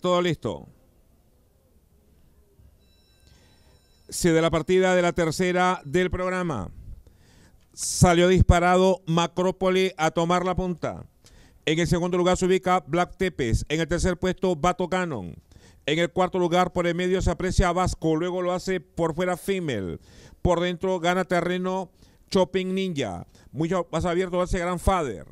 todo listo. Se da la partida de la tercera del programa. Salió disparado Macrópoli a tomar la punta. En el segundo lugar se ubica Black Tepes. En el tercer puesto, Bato Cannon. En el cuarto lugar, por el medio, se aprecia Vasco. Luego lo hace por fuera Female. Por dentro, gana terreno Chopping Ninja. Mucho más abierto hace Gran Father.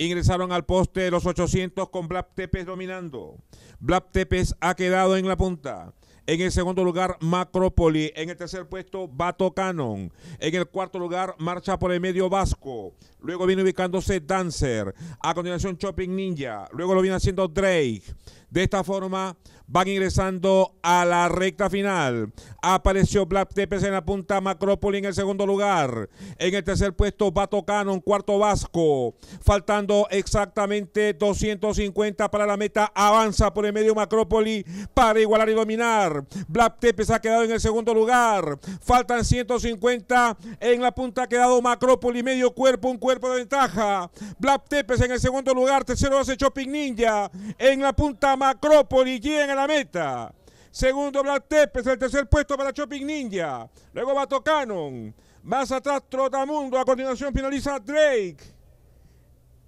Ingresaron al poste de los 800 con Black Tepes dominando. Black Tepes ha quedado en la punta. En el segundo lugar, Macrópoli. En el tercer puesto, Bato Canon. En el cuarto lugar, Marcha por el Medio Vasco. Luego viene ubicándose Dancer. A continuación, Chopping Ninja. Luego lo viene haciendo Drake. De esta forma, van ingresando a la recta final. Apareció Black Tepes en la punta, Macrópoli en el segundo lugar. En el tercer puesto, va Tocano un cuarto Vasco. Faltando exactamente 250 para la meta. Avanza por el medio Macrópoli para igualar y dominar. Black Tepes ha quedado en el segundo lugar. Faltan 150. En la punta ha quedado Macrópoli, medio cuerpo, un cuerpo de ventaja. Black Tepes en el segundo lugar. Tercero hace Chopping Ninja. En la punta Macrópoli, en meta. Segundo, Black Tepes, el tercer puesto para Chopping Ninja. Luego va Tocanon. Más atrás, Trotamundo. A continuación finaliza Drake.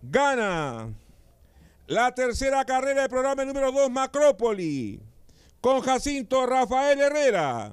Gana la tercera carrera del programa número 2, Macrópoli. Con Jacinto Rafael Herrera.